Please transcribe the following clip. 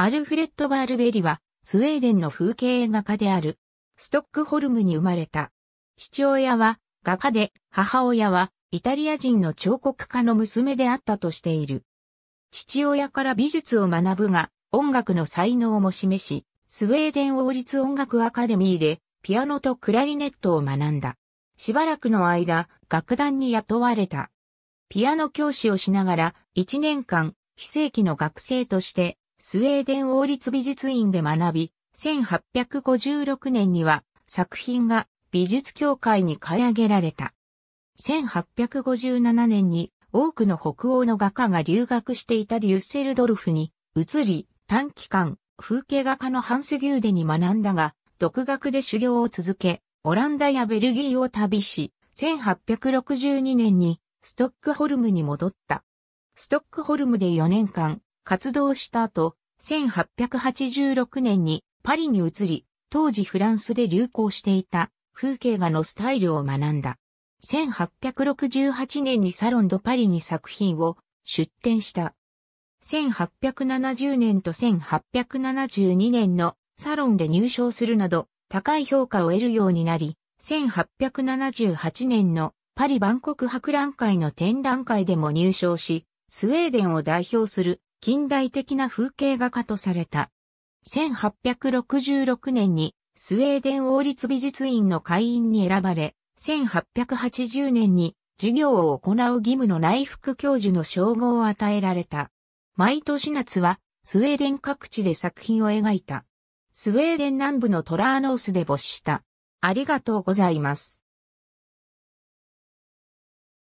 アルフレッド・バールベリは、スウェーデンの風景画家である。ストックホルムに生まれた。父親は画家で、母親はイタリア人の彫刻家の娘であったとしている。父親から美術を学ぶが、音楽の才能も示し、スウェーデン王立音楽アカデミーでピアノとクラリネットを学んだ。しばらくの間、楽団に雇われた。ピアノ教師をしながら、1年間、非正規の学生としてスウェーデン王立美術院で学び、1856年には作品が美術協会に買い上げられた。1857年に多くの北欧の画家が留学していたデュッセルドルフに移り、短期間、風景画家のハンス・ギューデに学んだが、独学で修行を続け、オランダやベルギーを旅し、1862年にストックホルムに戻った。ストックホルムで4年間、活動した後、1886年にパリに移り、当時フランスで流行していた風景画のスタイルを学んだ。1868年にサロンドパリに作品を出展した。1870年と1872年のサロンで入賞するなど高い評価を得るようになり、1878年のパリ万国博覧会の展覧会でも入賞し、スウェーデンを代表する近代的な風景画家とされた。1866年にスウェーデン王立美術院の会員に選ばれ、1880年に授業を行う義務の内服教授の称号を与えられた。毎年夏はスウェーデン各地で作品を描いた。スウェーデン南部のトラーノースで没した。ありがとうございます。